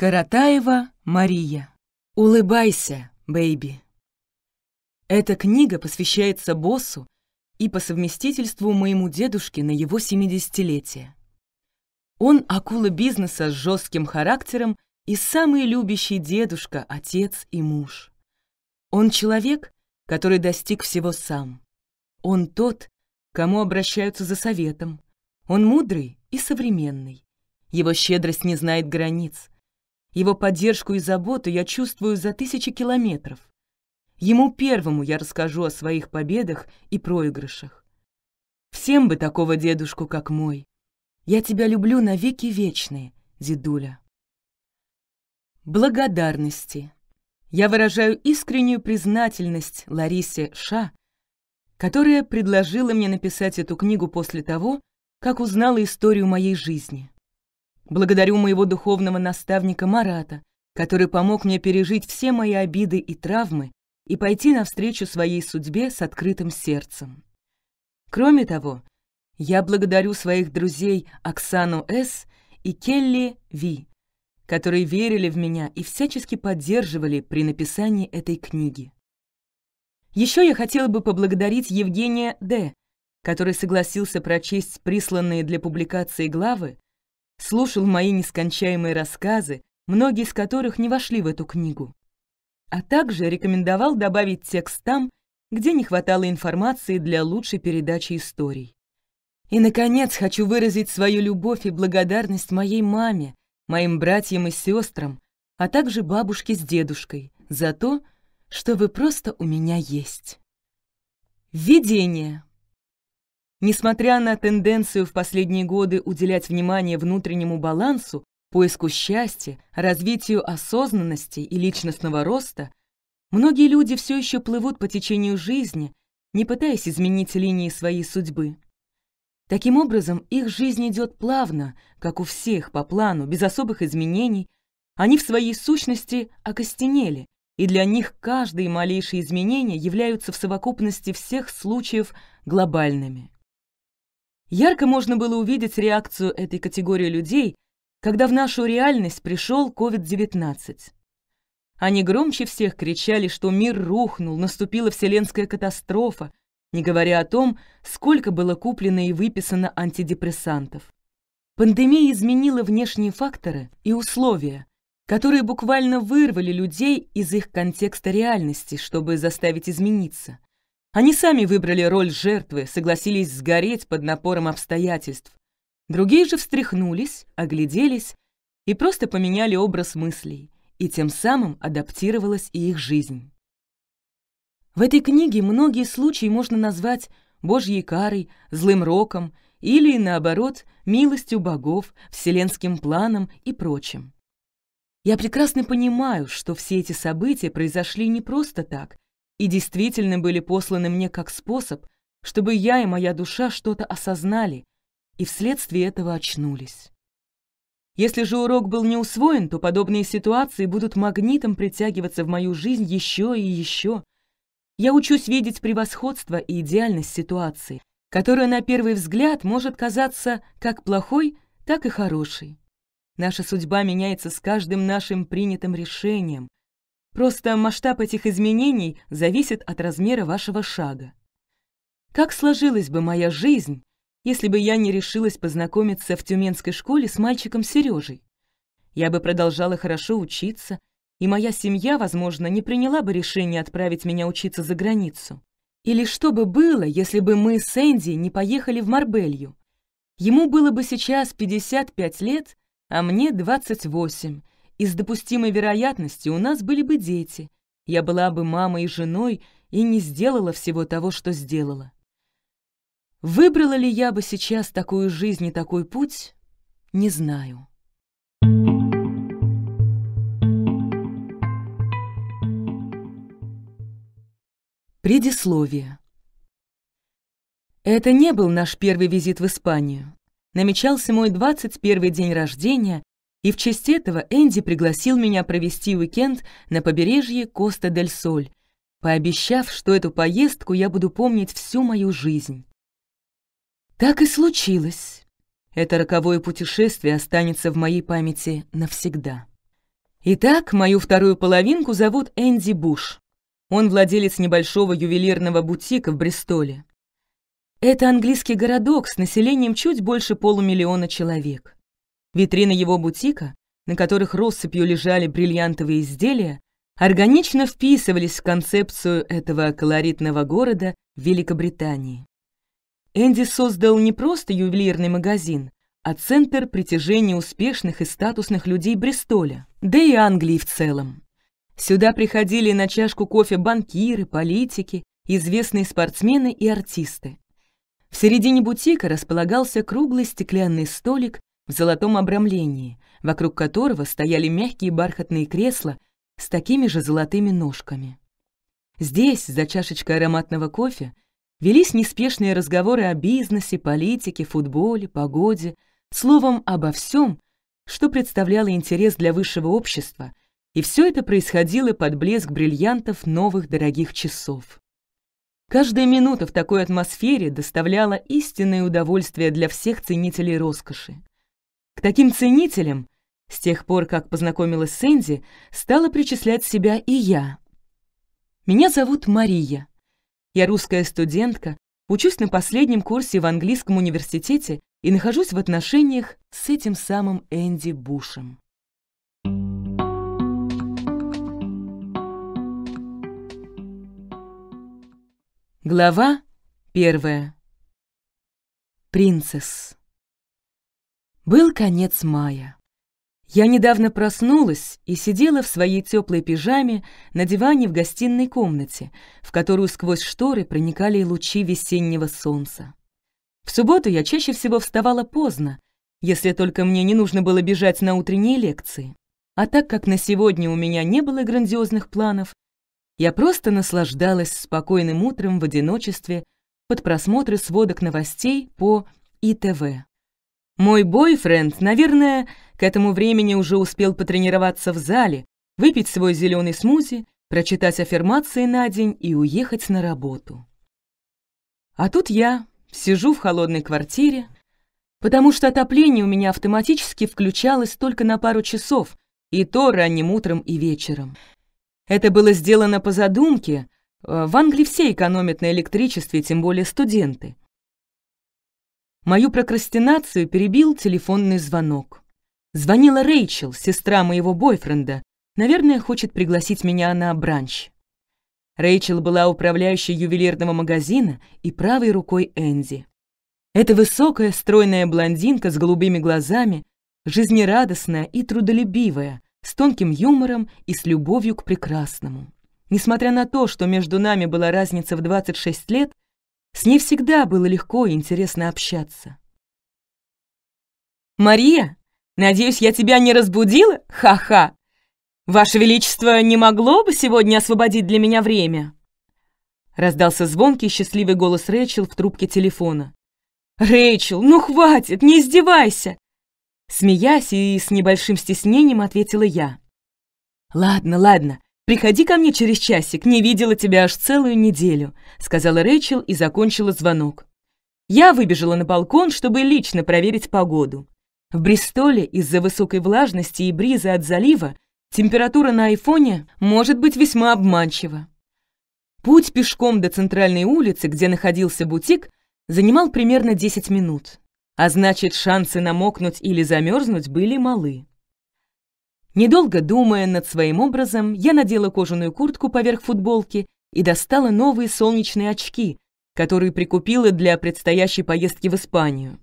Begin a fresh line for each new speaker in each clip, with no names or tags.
Каратаева Мария. Улыбайся, бэйби. Эта книга посвящается боссу и по совместительству моему дедушке на его 70-летие. Он акула бизнеса с жестким характером и самый любящий дедушка, отец и муж. Он человек, который достиг всего сам. Он тот, кому обращаются за советом. Он мудрый и современный. Его щедрость не знает границ — его поддержку и заботу я чувствую за тысячи километров. Ему первому я расскажу о своих победах и проигрышах. Всем бы такого дедушку, как мой. Я тебя люблю на веки вечные, дедуля. Благодарности. Я выражаю искреннюю признательность Ларисе Ша, которая предложила мне написать эту книгу после того, как узнала историю моей жизни. Благодарю моего духовного наставника Марата, который помог мне пережить все мои обиды и травмы и пойти навстречу своей судьбе с открытым сердцем. Кроме того, я благодарю своих друзей Оксану С. и Келли Ви, которые верили в меня и всячески поддерживали при написании этой книги. Еще я хотела бы поблагодарить Евгения Д., который согласился прочесть присланные для публикации главы, слушал мои нескончаемые рассказы, многие из которых не вошли в эту книгу. А также рекомендовал добавить текст там, где не хватало информации для лучшей передачи историй. И, наконец, хочу выразить свою любовь и благодарность моей маме, моим братьям и сестрам, а также бабушке с дедушкой за то, что вы просто у меня есть. Видение. Несмотря на тенденцию в последние годы уделять внимание внутреннему балансу, поиску счастья, развитию осознанности и личностного роста, многие люди все еще плывут по течению жизни, не пытаясь изменить линии своей судьбы. Таким образом, их жизнь идет плавно, как у всех, по плану, без особых изменений. Они в своей сущности окостенели, и для них каждые малейшие изменения являются в совокупности всех случаев глобальными. Ярко можно было увидеть реакцию этой категории людей, когда в нашу реальность пришел COVID-19. Они громче всех кричали, что мир рухнул, наступила вселенская катастрофа, не говоря о том, сколько было куплено и выписано антидепрессантов. Пандемия изменила внешние факторы и условия, которые буквально вырвали людей из их контекста реальности, чтобы заставить измениться. Они сами выбрали роль жертвы, согласились сгореть под напором обстоятельств. Другие же встряхнулись, огляделись и просто поменяли образ мыслей, и тем самым адаптировалась и их жизнь. В этой книге многие случаи можно назвать божьей карой, злым роком или, наоборот, милостью богов, вселенским планом и прочим. Я прекрасно понимаю, что все эти события произошли не просто так — и действительно были посланы мне как способ, чтобы я и моя душа что-то осознали и вследствие этого очнулись. Если же урок был не усвоен, то подобные ситуации будут магнитом притягиваться в мою жизнь еще и еще. Я учусь видеть превосходство и идеальность ситуации, которая на первый взгляд может казаться как плохой, так и хорошей. Наша судьба меняется с каждым нашим принятым решением, Просто масштаб этих изменений зависит от размера вашего шага. Как сложилась бы моя жизнь, если бы я не решилась познакомиться в тюменской школе с мальчиком Сережей? Я бы продолжала хорошо учиться, и моя семья, возможно, не приняла бы решение отправить меня учиться за границу. Или что бы было, если бы мы с Энди не поехали в Марбелью? Ему было бы сейчас 55 лет, а мне 28, из допустимой вероятности у нас были бы дети. Я была бы мамой и женой и не сделала всего того, что сделала. Выбрала ли я бы сейчас такую жизнь и такой путь, не знаю. Предисловие. Это не был наш первый визит в Испанию. Намечался мой 21 день рождения, и в честь этого Энди пригласил меня провести уикенд на побережье Коста-дель-Соль, пообещав, что эту поездку я буду помнить всю мою жизнь. Так и случилось. Это роковое путешествие останется в моей памяти навсегда. Итак, мою вторую половинку зовут Энди Буш. Он владелец небольшого ювелирного бутика в Бристоле. Это английский городок с населением чуть больше полумиллиона человек. Витрины его бутика, на которых россыпью лежали бриллиантовые изделия, органично вписывались в концепцию этого колоритного города Великобритании. Энди создал не просто ювелирный магазин, а центр притяжения успешных и статусных людей Бристоля, да и Англии в целом. Сюда приходили на чашку кофе банкиры, политики, известные спортсмены и артисты. В середине бутика располагался круглый стеклянный столик в золотом обрамлении, вокруг которого стояли мягкие бархатные кресла с такими же золотыми ножками. Здесь, за чашечкой ароматного кофе, велись неспешные разговоры о бизнесе, политике, футболе, погоде, словом, обо всем, что представляло интерес для высшего общества, и все это происходило под блеск бриллиантов новых дорогих часов. Каждая минута в такой атмосфере доставляла истинное удовольствие для всех ценителей роскоши. К таким ценителям, с тех пор, как познакомилась с Энди, стала причислять себя и я. Меня зовут Мария. Я русская студентка, учусь на последнем курсе в английском университете и нахожусь в отношениях с этим самым Энди Бушем. Глава первая. Принцесс. Был конец мая. Я недавно проснулась и сидела в своей теплой пижаме на диване в гостиной комнате, в которую сквозь шторы проникали лучи весеннего солнца. В субботу я чаще всего вставала поздно, если только мне не нужно было бежать на утренние лекции. А так как на сегодня у меня не было грандиозных планов, я просто наслаждалась спокойным утром в одиночестве под просмотры сводок новостей по ИТВ. Мой бойфренд, наверное, к этому времени уже успел потренироваться в зале, выпить свой зеленый смузи, прочитать аффирмации на день и уехать на работу. А тут я сижу в холодной квартире, потому что отопление у меня автоматически включалось только на пару часов, и то ранним утром и вечером. Это было сделано по задумке. Э, в Англии все экономят на электричестве, тем более студенты. Мою прокрастинацию перебил телефонный звонок. Звонила Рэйчел, сестра моего бойфренда. Наверное, хочет пригласить меня на бранч. Рэйчел была управляющей ювелирного магазина и правой рукой Энди. Это высокая, стройная блондинка с голубыми глазами, жизнерадостная и трудолюбивая, с тонким юмором и с любовью к прекрасному. Несмотря на то, что между нами была разница в 26 лет, с ней всегда было легко и интересно общаться. «Мария, надеюсь, я тебя не разбудила? Ха-ха! Ваше Величество не могло бы сегодня освободить для меня время?» Раздался звонкий счастливый голос Рэйчел в трубке телефона. «Рэйчел, ну хватит, не издевайся!» Смеясь и с небольшим стеснением ответила я. «Ладно, ладно, «Приходи ко мне через часик, не видела тебя аж целую неделю», — сказала Рэйчел и закончила звонок. Я выбежала на балкон, чтобы лично проверить погоду. В Бристоле из-за высокой влажности и бриза от залива температура на айфоне может быть весьма обманчива. Путь пешком до центральной улицы, где находился бутик, занимал примерно 10 минут. А значит, шансы намокнуть или замерзнуть были малы. Недолго думая над своим образом, я надела кожаную куртку поверх футболки и достала новые солнечные очки, которые прикупила для предстоящей поездки в Испанию.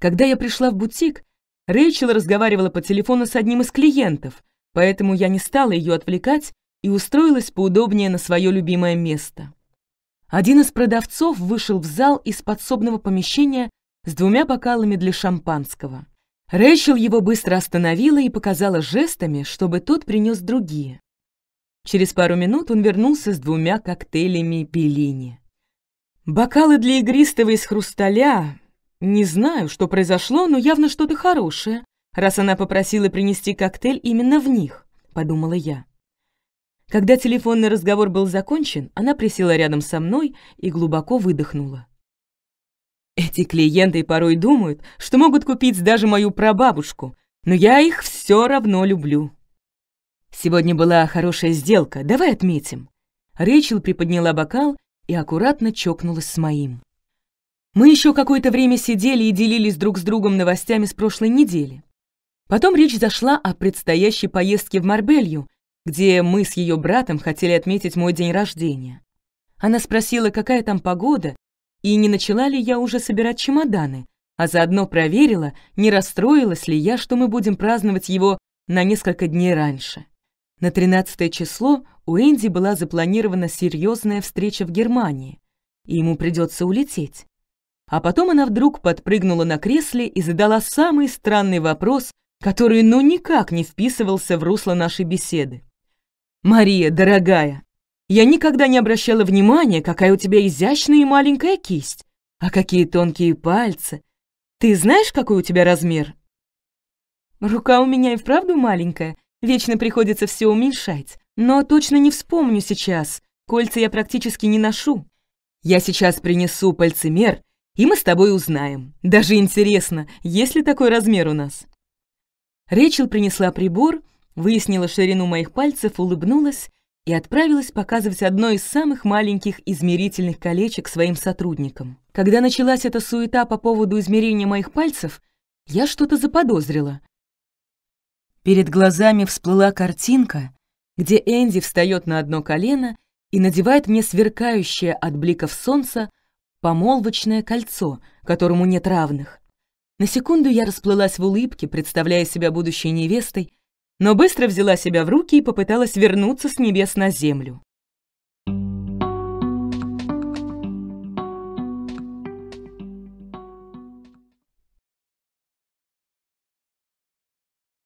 Когда я пришла в бутик, Рэйчел разговаривала по телефону с одним из клиентов, поэтому я не стала ее отвлекать и устроилась поудобнее на свое любимое место. Один из продавцов вышел в зал из подсобного помещения с двумя бокалами для шампанского. Рэйчел его быстро остановила и показала жестами, чтобы тот принес другие. Через пару минут он вернулся с двумя коктейлями пелини. Бокалы для игристого из хрусталя. Не знаю, что произошло, но явно что-то хорошее, раз она попросила принести коктейль именно в них, подумала я. Когда телефонный разговор был закончен, она присела рядом со мной и глубоко выдохнула. Эти клиенты порой думают, что могут купить даже мою прабабушку, но я их все равно люблю. Сегодня была хорошая сделка, давай отметим. Рэйчел приподняла бокал и аккуратно чокнулась с моим. Мы еще какое-то время сидели и делились друг с другом новостями с прошлой недели. Потом речь зашла о предстоящей поездке в Марбелью, где мы с ее братом хотели отметить мой день рождения. Она спросила, какая там погода, и не начала ли я уже собирать чемоданы, а заодно проверила, не расстроилась ли я, что мы будем праздновать его на несколько дней раньше. На 13 число у Энди была запланирована серьезная встреча в Германии, и ему придется улететь. А потом она вдруг подпрыгнула на кресле и задала самый странный вопрос, который ну никак не вписывался в русло нашей беседы. «Мария, дорогая, я никогда не обращала внимания, какая у тебя изящная и маленькая кисть, а какие тонкие пальцы. Ты знаешь, какой у тебя размер?» «Рука у меня и вправду маленькая, вечно приходится все уменьшать, но точно не вспомню сейчас, кольца я практически не ношу. Я сейчас принесу пальцемер, и мы с тобой узнаем. Даже интересно, есть ли такой размер у нас?» Рэйчел принесла прибор, выяснила ширину моих пальцев, улыбнулась и отправилась показывать одно из самых маленьких измерительных колечек своим сотрудникам. Когда началась эта суета по поводу измерения моих пальцев, я что-то заподозрила. Перед глазами всплыла картинка, где Энди встает на одно колено и надевает мне сверкающее от бликов солнца помолвочное кольцо, которому нет равных. На секунду я расплылась в улыбке, представляя себя будущей невестой, но быстро взяла себя в руки и попыталась вернуться с небес на землю.